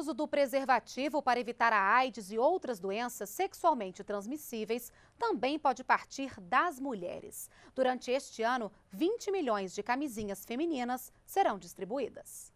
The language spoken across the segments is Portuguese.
uso do preservativo para evitar a AIDS e outras doenças sexualmente transmissíveis também pode partir das mulheres. Durante este ano, 20 milhões de camisinhas femininas serão distribuídas.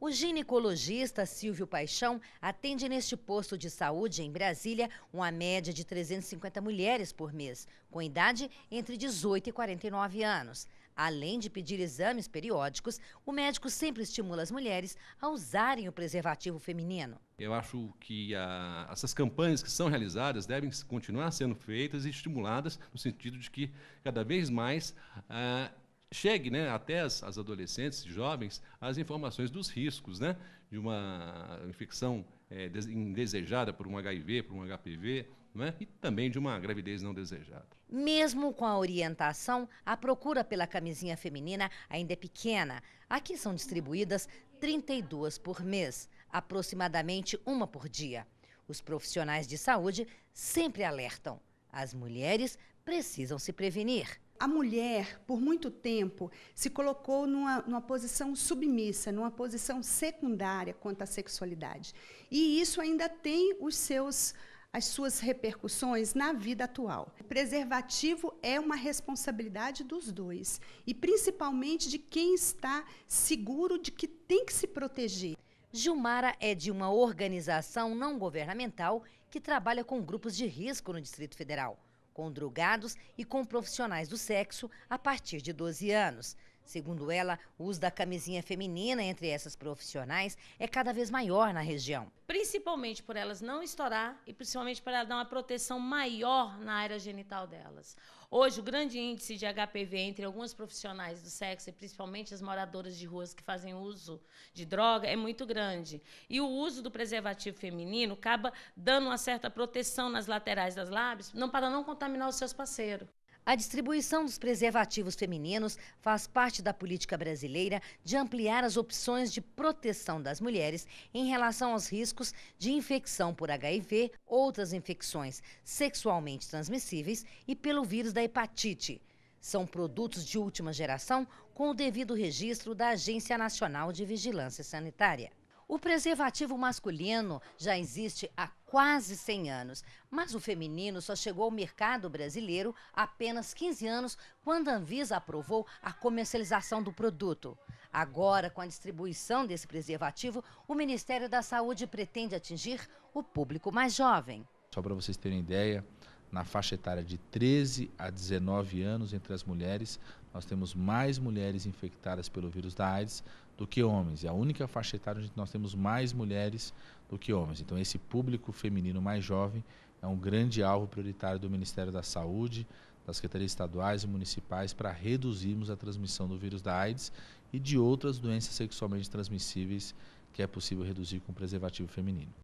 O ginecologista Silvio Paixão atende neste posto de saúde em Brasília uma média de 350 mulheres por mês, com idade entre 18 e 49 anos. Além de pedir exames periódicos, o médico sempre estimula as mulheres a usarem o preservativo feminino. Eu acho que a, essas campanhas que são realizadas devem continuar sendo feitas e estimuladas no sentido de que cada vez mais ah, chegue né, até as, as adolescentes, jovens, as informações dos riscos né, de uma infecção é, indesejada por um HIV, por um HPV, né, e também de uma gravidez não desejada. Mesmo com a orientação, a procura pela camisinha feminina ainda é pequena. Aqui são distribuídas 32 por mês, aproximadamente uma por dia. Os profissionais de saúde sempre alertam. As mulheres precisam se prevenir a mulher, por muito tempo, se colocou numa, numa posição submissa, numa posição secundária quanto à sexualidade. E isso ainda tem os seus as suas repercussões na vida atual. O preservativo é uma responsabilidade dos dois e principalmente de quem está seguro de que tem que se proteger. Gilmara é de uma organização não governamental que trabalha com grupos de risco no Distrito Federal com drogados e com profissionais do sexo a partir de 12 anos. Segundo ela, o uso da camisinha feminina entre essas profissionais é cada vez maior na região. Principalmente por elas não estourar e principalmente para dar uma proteção maior na área genital delas. Hoje, o grande índice de HPV entre algumas profissionais do sexo e principalmente as moradoras de ruas que fazem uso de droga é muito grande. E o uso do preservativo feminino acaba dando uma certa proteção nas laterais das lábios, não para não contaminar os seus parceiros. A distribuição dos preservativos femininos faz parte da política brasileira de ampliar as opções de proteção das mulheres em relação aos riscos de infecção por HIV, outras infecções sexualmente transmissíveis e pelo vírus da hepatite. São produtos de última geração com o devido registro da Agência Nacional de Vigilância Sanitária. O preservativo masculino já existe há quase 100 anos, mas o feminino só chegou ao mercado brasileiro há apenas 15 anos, quando a Anvisa aprovou a comercialização do produto. Agora, com a distribuição desse preservativo, o Ministério da Saúde pretende atingir o público mais jovem. Só para vocês terem ideia, na faixa etária de 13 a 19 anos entre as mulheres, nós temos mais mulheres infectadas pelo vírus da AIDS do que homens. É a única faixa etária onde nós temos mais mulheres do que homens. Então, esse público feminino mais jovem é um grande alvo prioritário do Ministério da Saúde, das secretarias estaduais e municipais para reduzirmos a transmissão do vírus da AIDS e de outras doenças sexualmente transmissíveis que é possível reduzir com preservativo feminino.